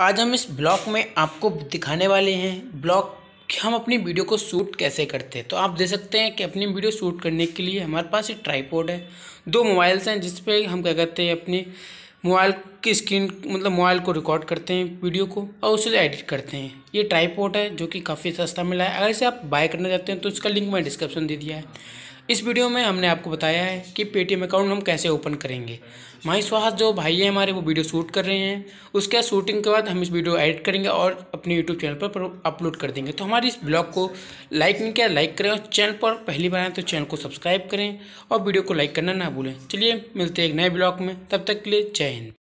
आज हम इस ब्लॉग में आपको दिखाने वाले हैं ब्लॉग कि हम अपनी वीडियो को शूट कैसे करते हैं तो आप देख सकते हैं कि अपनी वीडियो शूट करने के लिए हमारे पास एक ट्राईपोड है दो मोबाइल्स हैं जिस पर हम क्या करते हैं अपने मोबाइल की स्क्रीन मतलब मोबाइल को रिकॉर्ड करते हैं वीडियो को और उसे एडिट करते हैं ये ट्राईपोर्ट है जो कि काफ़ी सस्ता मिला है अगर इसे आप बाय करना चाहते हैं तो इसका लिंक मैं डिस्क्रिप्शन दे दिया है इस वीडियो में हमने आपको बताया है कि पेटीएम अकाउंट हम कैसे ओपन करेंगे माई सुहास जो भाई है हमारे वो वीडियो शूट कर रहे हैं उसके शूटिंग के बाद हम इस वीडियो एडिट करेंगे और अपने यूट्यूब चैनल पर अपलोड कर देंगे तो हमारे इस ब्लॉग को लाइक नहीं किया लाइक करें और चैनल पर पहली बार आए तो चैनल को सब्सक्राइब करें और वीडियो को लाइक करना ना भूलें चलिए मिलते हैं एक नए ब्लॉग में तब तक के लिए जय हिंद